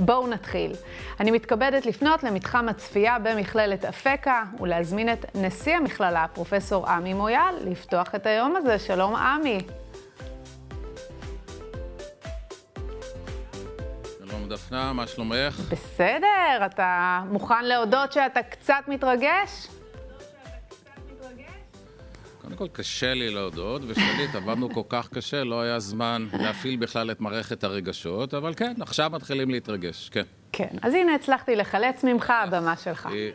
בואו נתחיל. אני מתכבדת לפנות למתחם הצפייה במכללת אפקה ולהזמין את נשיא המכללה, פרופסור עמי מויאל, לפתוח את היום הזה. שלום עמי. שלום דפנה, מה שלומך? בסדר, אתה מוכן להודות שאתה קצת מתרגש? כל קשה לי להודות, ושנית, עבדנו כל כך קשה, לא היה זמן להפעיל בכלל את מערכת הרגשות, אבל כן, עכשיו מתחילים להתרגש, כן. כן, אז הנה הצלחתי לחלץ ממך, הבמה שלך. אה,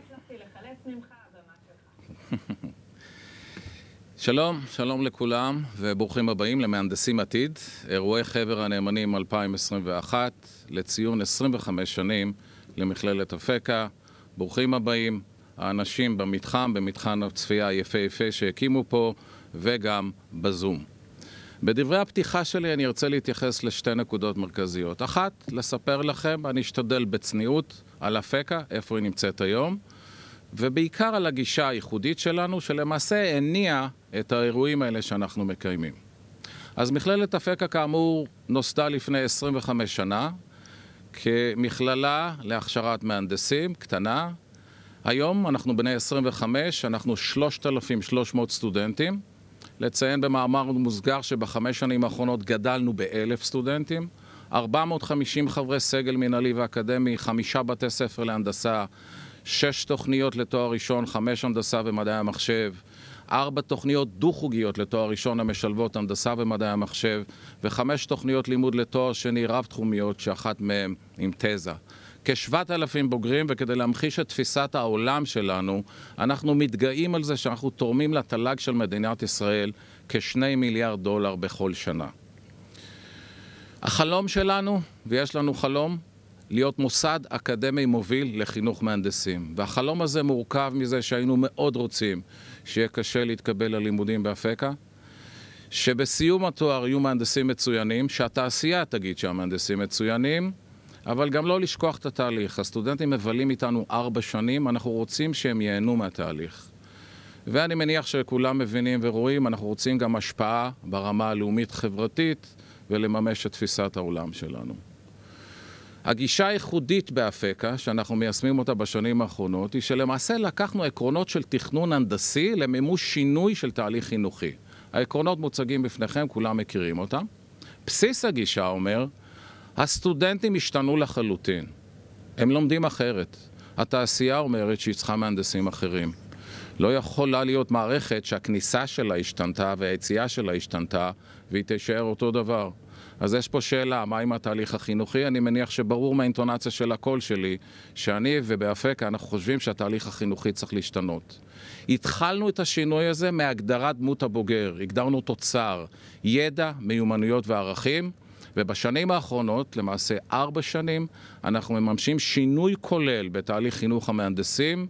שלום, שלום לכולם, וברוכים הבאים למהנדסים עתיד, אירועי חבר הנאמנים 2021, לציון 25 שנים למכללת אפקה. ברוכים הבאים. האנשים במתחם, במתחם הצפייה היפהפה שהקימו פה, וגם בזום. בדברי הפתיחה שלי אני ארצה להתייחס לשתי נקודות מרכזיות. אחת, לספר לכם, אני אשתדל בצניעות, על אפקה, איפה היא נמצאת היום, ובעיקר על הגישה הייחודית שלנו, שלמעשה הניעה את האירועים האלה שאנחנו מקיימים. אז מכללת אפקה, כאמור, נוסדה לפני 25 שנה כמכללה להכשרת מהנדסים, קטנה, היום אנחנו בני 25, אנחנו 3,300 סטודנטים. לציין במאמר מוסגר שבחמש שנים האחרונות גדלנו באלף סטודנטים. 450 חברי סגל מנהלי ואקדמי, חמישה בתי ספר להנדסה, שש תוכניות לתואר ראשון, חמש הנדסה ומדעי המחשב, ארבע תוכניות דו-חוגיות לתואר ראשון המשלבות הנדסה ומדעי המחשב, וחמש תוכניות לימוד לתואר שני רב-תחומיות, שאחת מהן עם תזה. כ-7,000 בוגרים, וכדי להמחיש את תפיסת העולם שלנו, אנחנו מתגאים על זה שאנחנו תורמים לתל"ג של מדינת ישראל כ-2 מיליארד דולר בכל שנה. החלום שלנו, ויש לנו חלום, להיות מוסד אקדמי מוביל לחינוך מהנדסים. והחלום הזה מורכב מזה שהיינו מאוד רוצים שיהיה קשה להתקבל ללימודים באפקה, שבסיום התואר יהיו מהנדסים מצוינים, שהתעשייה תגיד שהמהנדסים מצוינים, אבל גם לא לשכוח את התהליך. הסטודנטים מבלים איתנו ארבע שנים, אנחנו רוצים שהם ייהנו מהתהליך. ואני מניח שכולם מבינים ורואים, אנחנו רוצים גם השפעה ברמה הלאומית-חברתית ולממש את תפיסת העולם שלנו. הגישה הייחודית באפקה, שאנחנו מיישמים אותה בשנים האחרונות, היא שלמעשה לקחנו עקרונות של תכנון הנדסי למימוש שינוי של תהליך חינוכי. העקרונות מוצגים בפניכם, כולם מכירים אותם. בסיס הגישה אומר הסטודנטים השתנו לחלוטין. הם לומדים אחרת. התעשייה אומרת שהיא צריכה מהנדסים אחרים. לא יכולה להיות מערכת שהכניסה שלה השתנתה והיציאה שלה השתנתה והיא תישאר אותו דבר. אז יש פה שאלה, מה עם התהליך החינוכי? אני מניח שברור מהאינטונציה של הקול שלי, שאני ובאפקה אנחנו חושבים שהתהליך החינוכי צריך להשתנות. התחלנו את השינוי הזה מהגדרת דמות הבוגר, הגדרנו תוצר, ידע, מיומנויות וערכים, ובשנים האחרונות, למעשה ארבע שנים, אנחנו מממשים שינוי כולל בתהליך חינוך המהנדסים.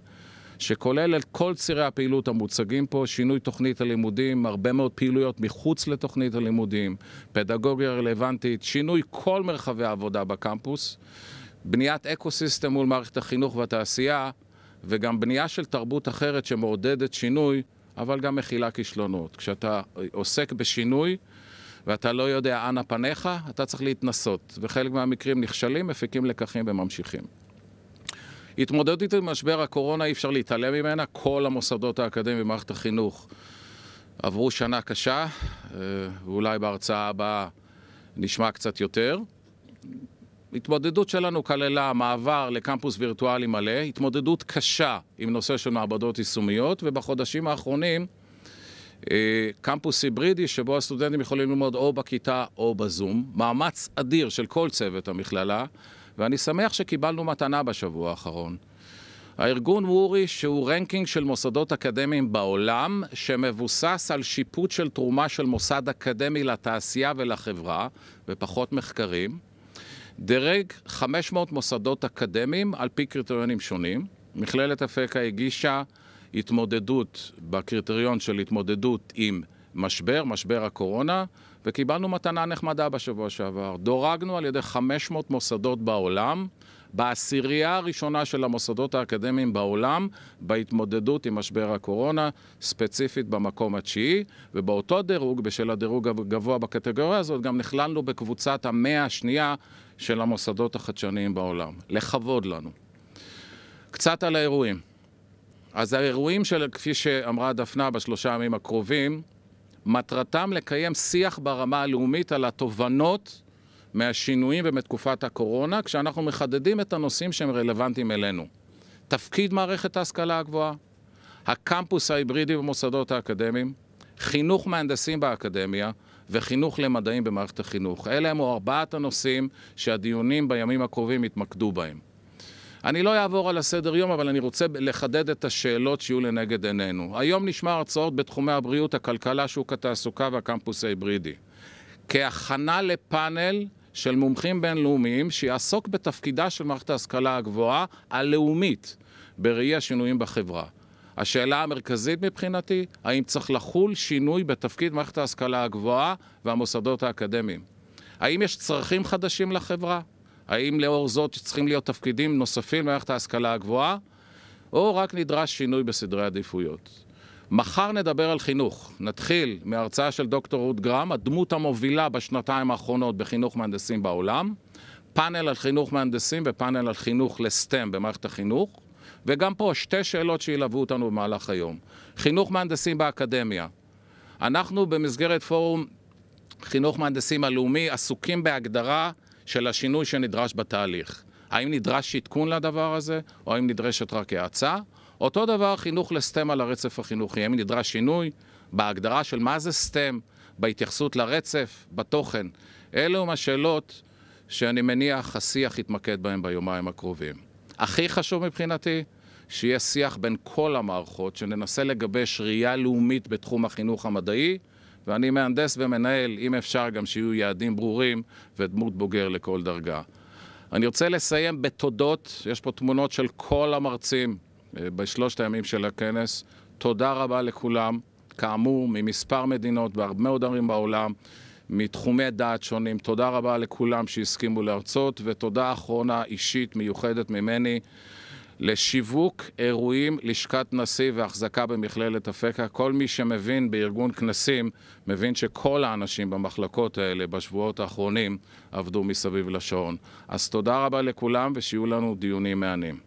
שכולל את כל צירי הפעילות המוצגים פה, שינוי תוכנית הלימודים, הרבה מאוד פעילויות מחוץ לתוכנית הלימודים, פדגוגיה רלוונטית, שינוי כל מרחבי העבודה בקמפוס, בניית אקו-סיסטם מול מערכת החינוך והתעשייה, וגם בנייה של תרבות אחרת שמעודדת שינוי, אבל גם מכילה כישלונות. כשאתה עוסק בשינוי, ואתה לא יודע אנה פניך, אתה צריך להתנסות. וחלק מהמקרים נכשלים, מפיקים לקחים וממשיכים. התמודדות עם משבר הקורונה אי אפשר להתעלם ממנה, כל המוסדות האקדמיים במערכת החינוך עברו שנה קשה, ואולי אה, בהרצאה הבאה נשמע קצת יותר. התמודדות שלנו כללה מעבר לקמפוס וירטואלי מלא, התמודדות קשה עם נושא של מעבדות יישומיות, ובחודשים האחרונים אה, קמפוס היברידי שבו הסטודנטים יכולים ללמוד או בכיתה או בזום. מאמץ אדיר של כל צוות המכללה, ואני שמח שקיבלנו מתנה בשבוע האחרון. הארגון ורי, שהוא רנקינג של מוסדות אקדמיים בעולם, שמבוסס על שיפוט של תרומה של מוסד אקדמי לתעשייה ולחברה, ופחות מחקרים, דירג 500 מוסדות אקדמיים על פי קריטריונים שונים. מכללת אפקה הגישה התמודדות, בקריטריון של התמודדות עם משבר, משבר הקורונה, וקיבלנו מתנה נחמדה בשבוע שעבר. דורגנו על ידי 500 מוסדות בעולם, בעשירייה הראשונה של המוסדות האקדמיים בעולם, בהתמודדות עם משבר הקורונה, ספציפית במקום התשיעי, ובאותו דירוג, בשל הדירוג הגבוה בקטגוריה הזאת, גם נכללנו בקבוצת המאה השנייה של המוסדות החדשניים בעולם. לכבוד לנו. קצת על האירועים. אז האירועים של, כפי שאמרה דפנה, בשלושה הימים הקרובים, מטרתם לקיים שיח ברמה הלאומית על התובנות מהשינויים ומתקופת הקורונה, כשאנחנו מחדדים את הנושאים שהם רלוונטיים אלינו. תפקיד מערכת ההשכלה הגבוהה, הקמפוס ההיברידי במוסדות האקדמיים, חינוך מהנדסים באקדמיה וחינוך למדעים במערכת החינוך. אלה הם ארבעת הנושאים שהדיונים בימים הקרובים יתמקדו בהם. אני לא אעבור על הסדר יום, אבל אני רוצה לחדד את השאלות שיהיו לנגד עינינו. היום נשמע הרצאות בתחומי הבריאות, הכלכלה, שוק התעסוקה והקמפוס ההיברידי. כהכנה לפאנל של מומחים בינלאומיים שיעסוק בתפקידה של מערכת ההשכלה הגבוהה הלאומית בראי השינויים בחברה. השאלה המרכזית מבחינתי, האם צריך לחול שינוי בתפקיד מערכת ההשכלה הגבוהה והמוסדות האקדמיים? האם יש צרכים חדשים לחברה? האם לאור זאת צריכים להיות תפקידים נוספים במערכת ההשכלה הגבוהה, או רק נדרש שינוי בסדרי עדיפויות. מחר נדבר על חינוך. נתחיל מההרצאה של דוקטור רות גרם, הדמות המובילה בשנתיים האחרונות בחינוך מהנדסים בעולם. פאנל על חינוך מהנדסים ופאנל על חינוך לסטם במערכת החינוך. וגם פה שתי שאלות שילוו אותנו במהלך היום. חינוך מהנדסים באקדמיה. אנחנו במסגרת פורום חינוך מהנדסים הלאומי עסוקים בהגדרה של השינוי שנדרש בתהליך. האם נדרש עדכון לדבר הזה, או האם נדרשת רק האצה? אותו דבר חינוך לסטם על הרצף החינוכי. האם נדרש שינוי בהגדרה של מה זה סטם, בהתייחסות לרצף, בתוכן? אלו הם השאלות שאני מניח השיח יתמקד בהן ביומיים הקרובים. הכי חשוב מבחינתי, שיהיה שיח בין כל המערכות, שננסה לגבש ראייה לאומית בתחום החינוך המדעי, ואני מהנדס ומנהל, אם אפשר גם שיהיו יעדים ברורים ודמות בוגר לכל דרגה. אני רוצה לסיים בתודות, יש פה תמונות של כל המרצים אה, בשלושת הימים של הכנס. תודה רבה לכולם, כאמור, ממספר מדינות בהרבה מאוד ערים בעולם. מתחומי דעת שונים. תודה רבה לכולם שהסכימו להרצות, ותודה אחרונה אישית מיוחדת ממני לשיווק אירועים, לשכת נשיא והחזקה במכללת אפקה. כל מי שמבין בארגון כנסים, מבין שכל האנשים במחלקות האלה בשבועות האחרונים עבדו מסביב לשעון. אז תודה רבה לכולם ושיהיו לנו דיונים מהנים.